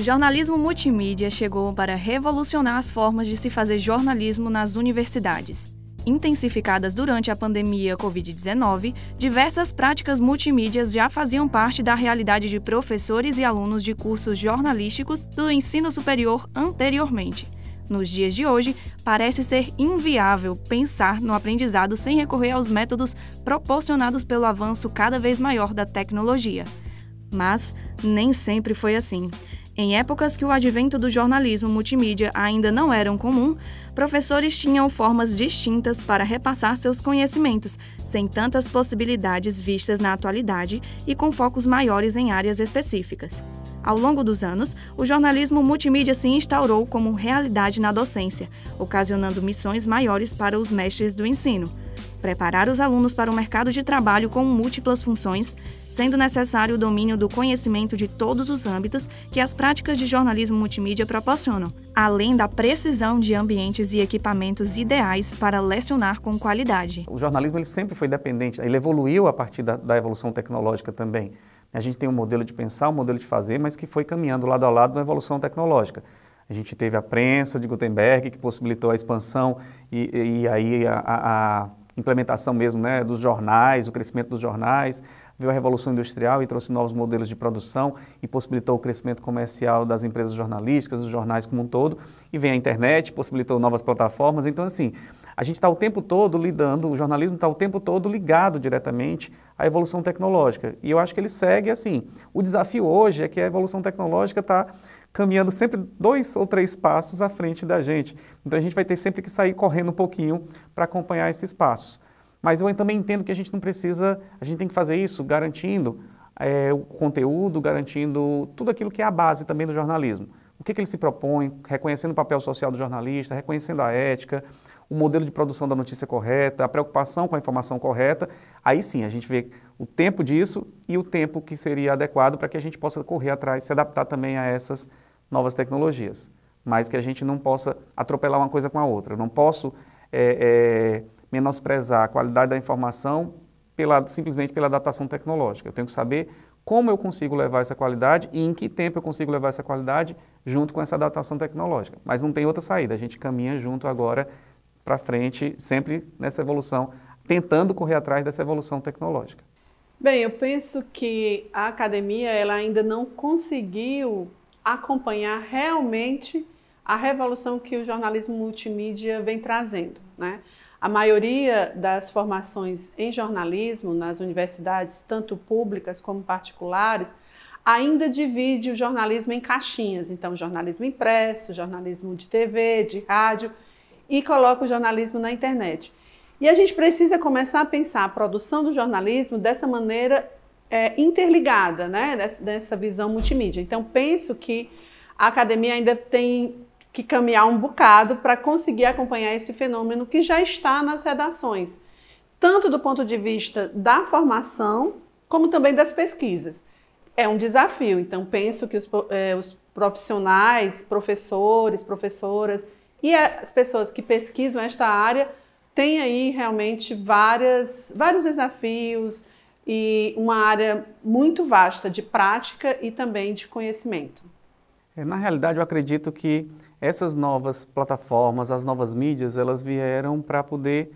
O jornalismo multimídia chegou para revolucionar as formas de se fazer jornalismo nas universidades. Intensificadas durante a pandemia Covid-19, diversas práticas multimídias já faziam parte da realidade de professores e alunos de cursos jornalísticos do ensino superior anteriormente. Nos dias de hoje, parece ser inviável pensar no aprendizado sem recorrer aos métodos proporcionados pelo avanço cada vez maior da tecnologia. Mas nem sempre foi assim. Em épocas que o advento do jornalismo multimídia ainda não era comum, professores tinham formas distintas para repassar seus conhecimentos, sem tantas possibilidades vistas na atualidade e com focos maiores em áreas específicas. Ao longo dos anos, o jornalismo multimídia se instaurou como realidade na docência, ocasionando missões maiores para os mestres do ensino preparar os alunos para o mercado de trabalho com múltiplas funções, sendo necessário o domínio do conhecimento de todos os âmbitos que as práticas de jornalismo multimídia proporcionam, além da precisão de ambientes e equipamentos ideais para lecionar com qualidade. O jornalismo ele sempre foi dependente, ele evoluiu a partir da, da evolução tecnológica também. A gente tem um modelo de pensar, um modelo de fazer, mas que foi caminhando lado a lado na evolução tecnológica. A gente teve a prensa de Gutenberg, que possibilitou a expansão e, e aí a, a, implementação mesmo né, dos jornais, o crescimento dos jornais veio a Revolução Industrial e trouxe novos modelos de produção e possibilitou o crescimento comercial das empresas jornalísticas, dos jornais como um todo, e vem a internet, possibilitou novas plataformas. Então, assim, a gente está o tempo todo lidando, o jornalismo está o tempo todo ligado diretamente à evolução tecnológica. E eu acho que ele segue assim. O desafio hoje é que a evolução tecnológica está caminhando sempre dois ou três passos à frente da gente. Então a gente vai ter sempre que sair correndo um pouquinho para acompanhar esses passos. Mas eu também entendo que a gente não precisa, a gente tem que fazer isso garantindo é, o conteúdo, garantindo tudo aquilo que é a base também do jornalismo. O que, que ele se propõe, reconhecendo o papel social do jornalista, reconhecendo a ética, o modelo de produção da notícia correta, a preocupação com a informação correta. Aí sim, a gente vê o tempo disso e o tempo que seria adequado para que a gente possa correr atrás, se adaptar também a essas novas tecnologias. Mas que a gente não possa atropelar uma coisa com a outra. Eu não posso é, é, menosprezar a qualidade da informação pela, simplesmente pela adaptação tecnológica. Eu tenho que saber como eu consigo levar essa qualidade e em que tempo eu consigo levar essa qualidade junto com essa adaptação tecnológica. Mas não tem outra saída, a gente caminha junto agora para frente, sempre nessa evolução, tentando correr atrás dessa evolução tecnológica. Bem, eu penso que a academia ela ainda não conseguiu acompanhar realmente a revolução que o jornalismo multimídia vem trazendo, né? A maioria das formações em jornalismo nas universidades, tanto públicas como particulares, ainda divide o jornalismo em caixinhas. Então, jornalismo impresso, jornalismo de TV, de rádio, e coloca o jornalismo na internet. E a gente precisa começar a pensar a produção do jornalismo dessa maneira é, interligada, né? dessa visão multimídia. Então, penso que a academia ainda tem que caminhar um bocado para conseguir acompanhar esse fenômeno que já está nas redações, tanto do ponto de vista da formação, como também das pesquisas. É um desafio, então penso que os, é, os profissionais, professores, professoras e as pessoas que pesquisam esta área têm aí realmente várias, vários desafios e uma área muito vasta de prática e também de conhecimento. É, na realidade, eu acredito que essas novas plataformas, as novas mídias, elas vieram para poder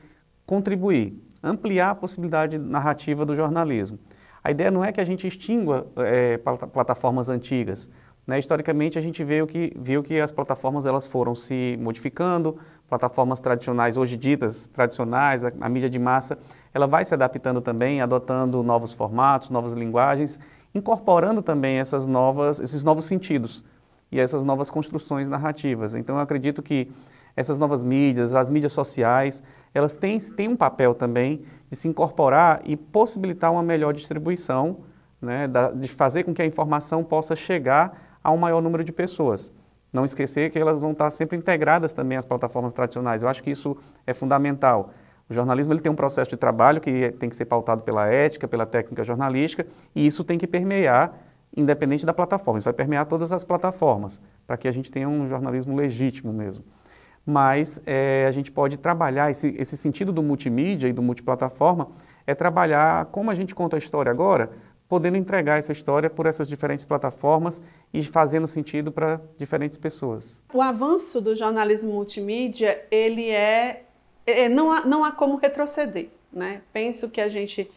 contribuir, ampliar a possibilidade narrativa do jornalismo. A ideia não é que a gente extingua é, eh, plataformas antigas. Né? Historicamente, a gente viu que, viu que as plataformas elas foram se modificando, plataformas tradicionais, hoje ditas tradicionais, a, a mídia de massa, ela vai se adaptando também, adotando novos formatos, novas linguagens, incorporando também essas novas, esses novos sentidos e essas novas construções narrativas. Então, eu acredito que essas novas mídias, as mídias sociais, elas têm, têm um papel também de se incorporar e possibilitar uma melhor distribuição, né, da, de fazer com que a informação possa chegar a um maior número de pessoas. Não esquecer que elas vão estar sempre integradas também às plataformas tradicionais. Eu acho que isso é fundamental. O jornalismo ele tem um processo de trabalho que é, tem que ser pautado pela ética, pela técnica jornalística, e isso tem que permear independente da plataforma. Isso vai permear todas as plataformas, para que a gente tenha um jornalismo legítimo mesmo. Mas é, a gente pode trabalhar esse, esse sentido do multimídia e do multiplataforma é trabalhar como a gente conta a história agora, podendo entregar essa história por essas diferentes plataformas e fazendo sentido para diferentes pessoas. O avanço do jornalismo multimídia, ele é, é, é não, há, não há como retroceder, né? Penso que a gente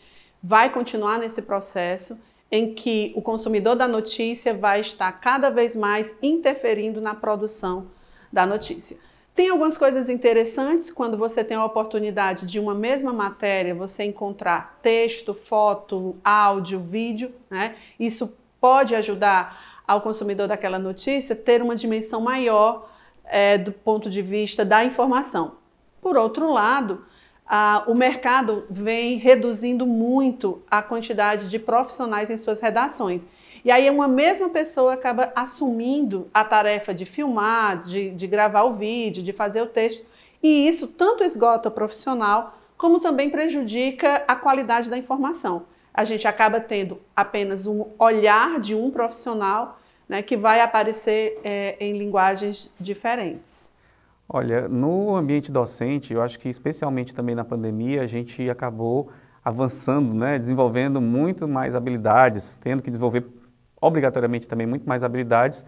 vai continuar nesse processo em que o consumidor da notícia vai estar cada vez mais interferindo na produção da notícia. Tem algumas coisas interessantes quando você tem a oportunidade de uma mesma matéria, você encontrar texto, foto, áudio, vídeo, né? Isso pode ajudar ao consumidor daquela notícia ter uma dimensão maior é, do ponto de vista da informação. Por outro lado, ah, o mercado vem reduzindo muito a quantidade de profissionais em suas redações. E aí uma mesma pessoa acaba assumindo a tarefa de filmar, de, de gravar o vídeo, de fazer o texto. E isso tanto esgota o profissional, como também prejudica a qualidade da informação. A gente acaba tendo apenas um olhar de um profissional né, que vai aparecer é, em linguagens diferentes. Olha, no ambiente docente, eu acho que especialmente também na pandemia, a gente acabou avançando, né, desenvolvendo muito mais habilidades, tendo que desenvolver obrigatoriamente também muito mais habilidades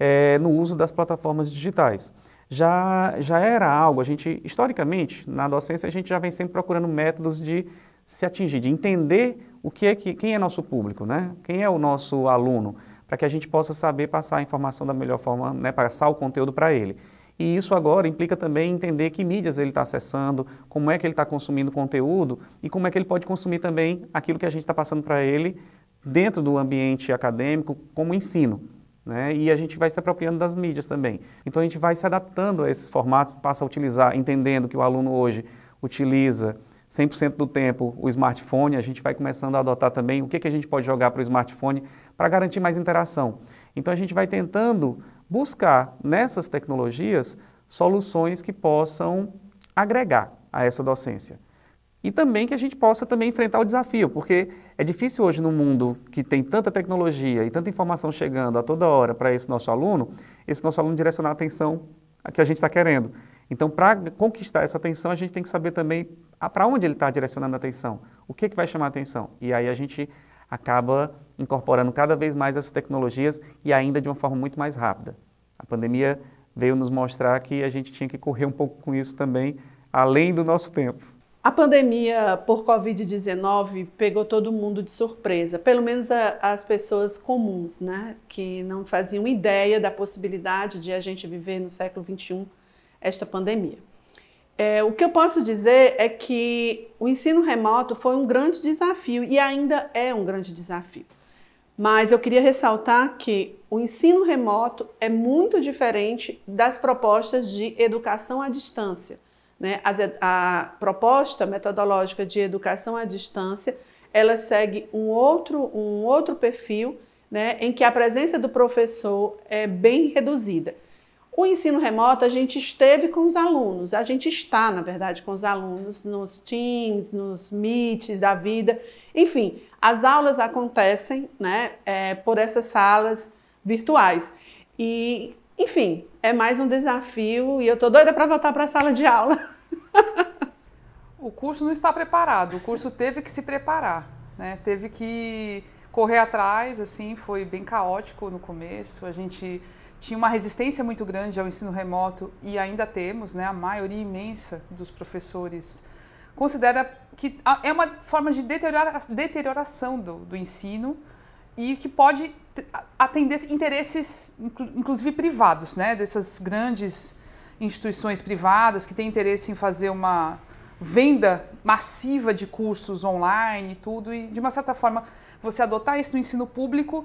é, no uso das plataformas digitais. Já, já era algo, a gente, historicamente, na docência, a gente já vem sempre procurando métodos de se atingir, de entender o que é que, quem é nosso público, né? quem é o nosso aluno, para que a gente possa saber passar a informação da melhor forma, né, passar o conteúdo para ele. E isso agora implica também entender que mídias ele está acessando, como é que ele está consumindo conteúdo e como é que ele pode consumir também aquilo que a gente está passando para ele dentro do ambiente acadêmico como ensino. Né? E a gente vai se apropriando das mídias também. Então a gente vai se adaptando a esses formatos, passa a utilizar, entendendo que o aluno hoje utiliza 100% do tempo o smartphone, a gente vai começando a adotar também o que, que a gente pode jogar para o smartphone para garantir mais interação. Então a gente vai tentando buscar nessas tecnologias soluções que possam agregar a essa docência. E também que a gente possa também enfrentar o desafio, porque é difícil hoje no mundo que tem tanta tecnologia e tanta informação chegando a toda hora para esse nosso aluno, esse nosso aluno direcionar a atenção a que a gente está querendo. Então, para conquistar essa atenção, a gente tem que saber também para onde ele está direcionando a atenção, o que, é que vai chamar a atenção. E aí a gente acaba incorporando cada vez mais essas tecnologias e ainda de uma forma muito mais rápida. A pandemia veio nos mostrar que a gente tinha que correr um pouco com isso também, além do nosso tempo. A pandemia por Covid-19 pegou todo mundo de surpresa, pelo menos a, as pessoas comuns, né? Que não faziam ideia da possibilidade de a gente viver no século XXI esta pandemia. É, o que eu posso dizer é que o ensino remoto foi um grande desafio e ainda é um grande desafio. Mas eu queria ressaltar que o ensino remoto é muito diferente das propostas de educação à distância. Né? A, a proposta metodológica de educação à distância ela segue um outro, um outro perfil né, em que a presença do professor é bem reduzida. O ensino remoto, a gente esteve com os alunos, a gente está, na verdade, com os alunos nos Teams, nos Meets da vida, enfim, as aulas acontecem né, é, por essas salas virtuais. E, enfim, é mais um desafio e eu estou doida para voltar para a sala de aula. o curso não está preparado, o curso teve que se preparar, né? teve que correr atrás, assim, foi bem caótico no começo, a gente tinha uma resistência muito grande ao ensino remoto e ainda temos, né, a maioria imensa dos professores considera que é uma forma de deterioração do, do ensino e que pode atender interesses, inclusive privados, né, dessas grandes instituições privadas que têm interesse em fazer uma venda massiva de cursos online e tudo, e de uma certa forma você adotar isso no ensino público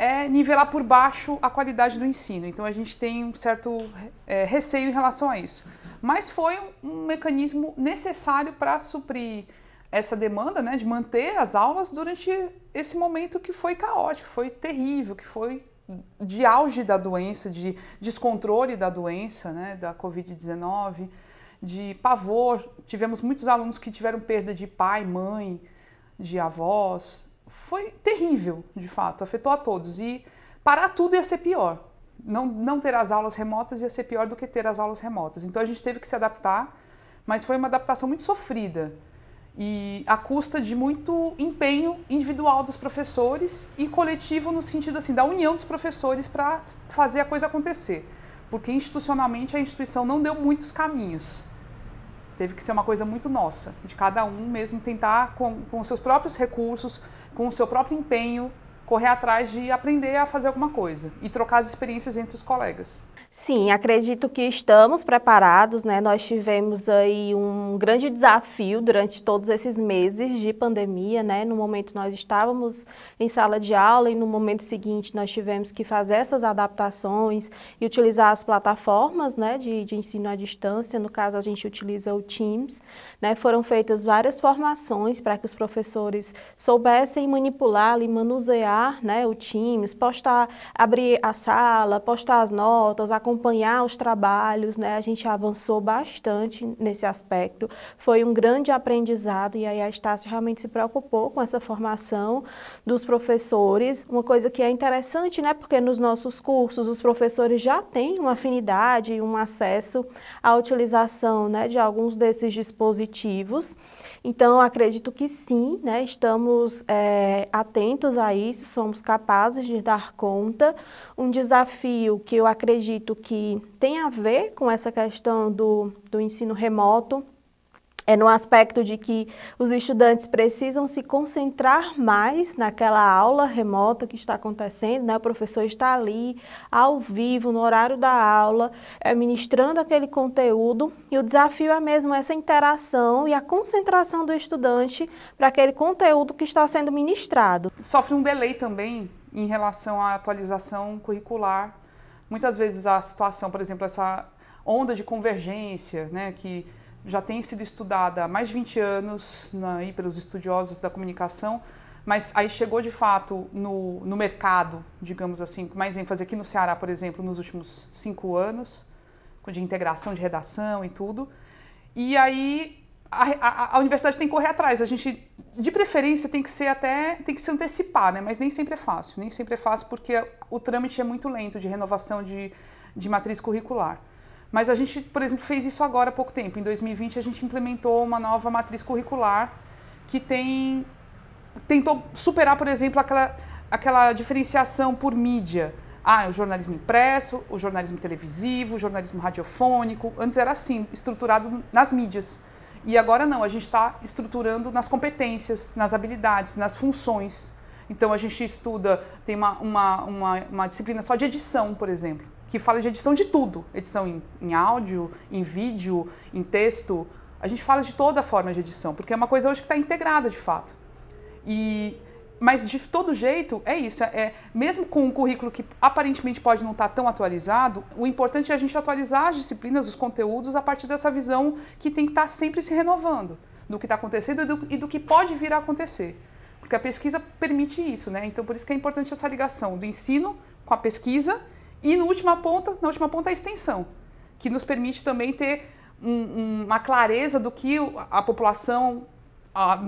é nivelar por baixo a qualidade do ensino. Então a gente tem um certo é, receio em relação a isso. Mas foi um, um mecanismo necessário para suprir essa demanda né, de manter as aulas durante esse momento que foi caótico, foi terrível, que foi de auge da doença, de descontrole da doença, né, da Covid-19, de pavor. Tivemos muitos alunos que tiveram perda de pai, mãe, de avós, foi terrível, de fato, afetou a todos. E parar tudo ia ser pior. Não, não ter as aulas remotas ia ser pior do que ter as aulas remotas. Então a gente teve que se adaptar, mas foi uma adaptação muito sofrida e à custa de muito empenho individual dos professores e coletivo no sentido assim da união dos professores para fazer a coisa acontecer, porque institucionalmente a instituição não deu muitos caminhos. Teve que ser uma coisa muito nossa, de cada um mesmo tentar, com, seus próprios recursos, com o seu próprio empenho, correr atrás de aprender a fazer alguma coisa e trocar as experiências entre os colegas. Sim, acredito que estamos preparados, né? Nós tivemos aí um grande desafio durante todos esses meses de pandemia, né? No momento nós estávamos em sala de aula e no momento seguinte nós tivemos que fazer essas adaptações e utilizar as plataformas, né? De, de ensino à distância, no caso a gente utiliza o Teams, né? Foram feitas várias formações para que os professores soubessem manipular e manusear, né? O Teams, postar, abrir a sala, postar as notas, acompanhar acompanhar os trabalhos, né? A gente avançou bastante nesse aspecto. Foi um grande aprendizado e aí a Estácio realmente se preocupou com essa formação dos professores. Uma coisa que é interessante, né? Porque nos nossos cursos os professores já têm uma afinidade e um acesso à utilização, né, de alguns desses dispositivos. Então, acredito que sim, né? Estamos é, atentos a isso, somos capazes de dar conta um desafio que eu acredito que tem a ver com essa questão do, do ensino remoto é no aspecto de que os estudantes precisam se concentrar mais naquela aula remota que está acontecendo, né? O professor está ali, ao vivo, no horário da aula, é, ministrando aquele conteúdo, e o desafio é mesmo essa interação e a concentração do estudante para aquele conteúdo que está sendo ministrado. Sofre um delay também em relação à atualização curricular. Muitas vezes a situação, por exemplo, essa onda de convergência, né, que já tem sido estudada há mais de 20 anos na, aí, pelos estudiosos da comunicação, mas aí chegou de fato no, no mercado, digamos assim, com mais ênfase aqui no Ceará, por exemplo, nos últimos cinco anos, de integração de redação e tudo. E aí a, a, a, universidade tem que correr atrás. A gente, de preferência, tem que ser até tem que se antecipar, né? Mas nem sempre é fácil. Nem sempre é fácil porque o trâmite é muito lento de renovação de, de matriz curricular. Mas a gente, por exemplo, fez isso agora há pouco tempo. Em 2020, a gente implementou uma nova matriz curricular que tem tentou superar, por exemplo, aquela, aquela diferenciação por mídia. Ah, o jornalismo impresso, o jornalismo televisivo, o jornalismo radiofônico. Antes era assim, estruturado nas mídias. E agora não, a gente está estruturando nas competências, nas habilidades, nas funções. Então a gente estuda, tem uma, uma, uma, uma disciplina só de edição, por exemplo, que fala de edição de tudo: edição em, em áudio, em vídeo, em texto. A gente fala de toda forma de edição, porque é uma coisa hoje que está integrada de fato. E mas de todo jeito é isso. É, é, mesmo com um currículo que aparentemente pode não estar tá tão atualizado, o importante é a gente atualizar as disciplinas, os conteúdos, a partir dessa visão que tem que estar tá sempre se renovando do que está acontecendo e do, e do que pode vir a acontecer. Porque a pesquisa permite isso, né? Então por isso que é importante essa ligação do ensino com a pesquisa e no última ponta, na última ponta a extensão, que nos permite também ter um, uma clareza do que a população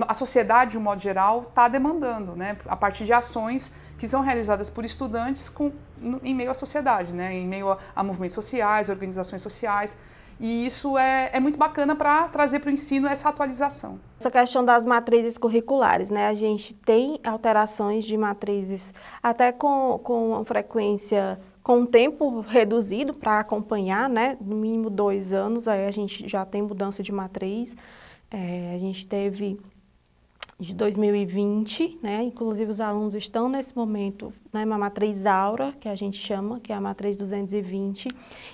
a, sociedade, de um modo geral, está demandando, né? a partir de ações que são realizadas por estudantes com, no, em meio à sociedade, né? em meio a, a movimentos sociais, organizações sociais. E isso é, é muito bacana para trazer para o ensino essa atualização. Essa questão das matrizes curriculares, né? A gente tem alterações de matrizes até com, com frequência, com um tempo reduzido para acompanhar, né? No mínimo dois anos, aí a gente já tem mudança de matriz. É, a gente teve de 2020, né? Inclusive os alunos estão nesse momento né, uma matriz aura, que a gente chama, que é a matriz 220,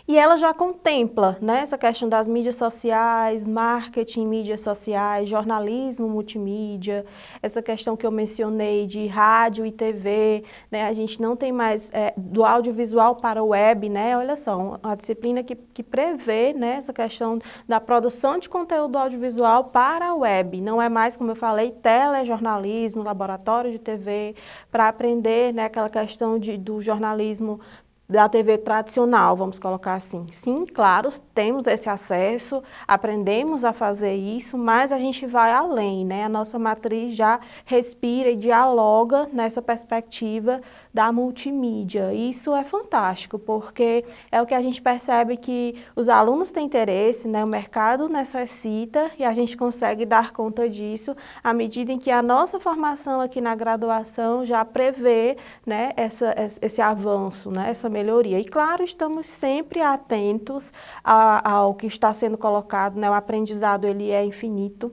e ela já contempla né, essa questão das mídias sociais, marketing, mídias sociais, jornalismo multimídia, essa questão que eu mencionei de rádio e TV, né, a gente não tem mais é, do audiovisual para o web, né, olha só, a disciplina que, que prevê né, essa questão da produção de conteúdo audiovisual para a web, não é mais, como eu falei, telejornalismo, laboratório de TV, para aprender né, aquela a questão de, do jornalismo da TV tradicional, vamos colocar assim. Sim, claro, temos esse acesso, aprendemos a fazer isso, mas a gente vai além, né? A nossa matriz já respira e dialoga nessa perspectiva da multimídia. Isso é fantástico, porque é o que a gente percebe que os alunos têm interesse, né? O mercado necessita e a gente consegue dar conta disso à medida em que a nossa formação aqui na graduação já prevê, né, essa, esse avanço, né? Essa melhoria. E claro, estamos sempre atentos ao que está sendo colocado, né? o aprendizado ele é infinito.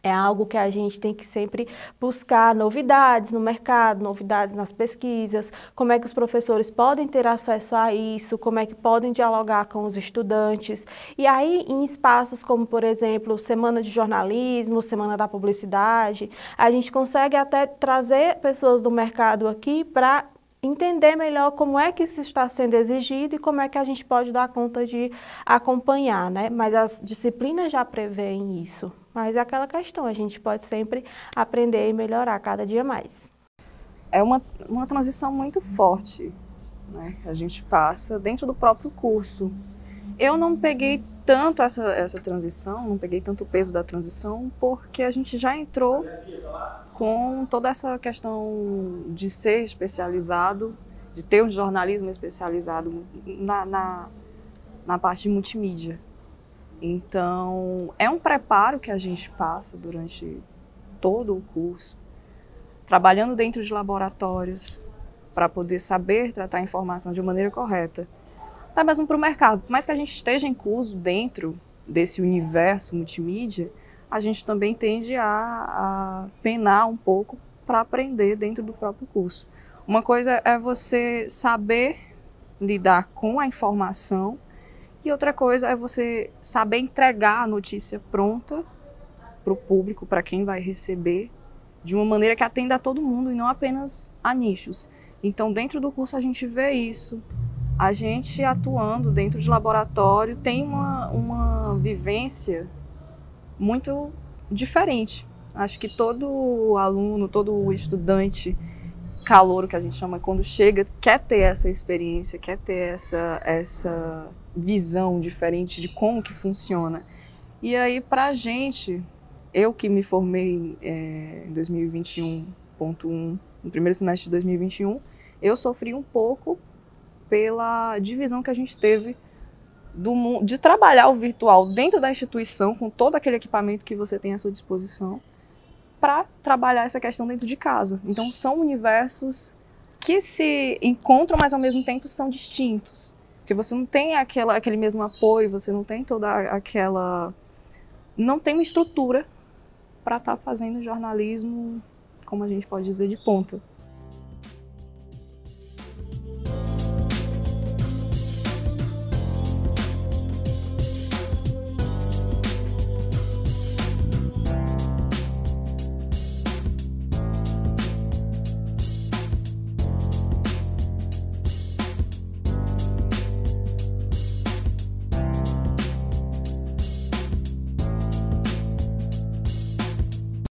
É algo que a gente tem que sempre buscar novidades no mercado, novidades nas pesquisas, como é que os professores podem ter acesso a isso, como é que podem dialogar com os estudantes. E aí, em espaços como, por exemplo, Semana de Jornalismo, Semana da Publicidade, a gente consegue até trazer pessoas do mercado aqui para entender melhor como é que isso está sendo exigido e como é que a gente pode dar conta de acompanhar, né? Mas as disciplinas já prevêem isso. Mas é aquela questão, a gente pode sempre aprender e melhorar cada dia mais. É uma, uma transição muito forte, né? A gente passa dentro do próprio curso. Eu não peguei tanto essa, essa transição, não peguei tanto o peso da transição, porque a gente já entrou com toda essa questão de ser especializado, de ter um jornalismo especializado na, na, na parte de multimídia. Então, é um preparo que a gente passa durante todo o curso, trabalhando dentro de laboratórios, para poder saber tratar a informação de maneira correta até tá mesmo para o mercado. Por mais que a gente esteja incluso dentro desse universo multimídia, a gente também tende a, a penar um pouco para aprender dentro do próprio curso. Uma coisa é você saber lidar com a informação e outra coisa é você saber entregar a notícia pronta para o público, para quem vai receber, de uma maneira que atenda a todo mundo e não apenas a nichos. Então, dentro do curso, a gente vê isso a gente atuando dentro de laboratório tem uma, uma vivência muito diferente. Acho que todo aluno, todo estudante calouro que a gente chama quando chega quer ter essa experiência, quer ter essa essa visão diferente de como que funciona. E aí para a gente, eu que me formei é, em 2021.1, no primeiro semestre de 2021, eu sofri um pouco pela divisão que a gente teve do, de trabalhar o virtual dentro da instituição, com todo aquele equipamento que você tem à sua disposição, para trabalhar essa questão dentro de casa. Então, são universos que se encontram, mas ao mesmo tempo são distintos. Porque você não tem aquela, aquele mesmo apoio, você não tem toda aquela. Não tem uma estrutura para estar tá fazendo jornalismo, como a gente pode dizer, de ponta.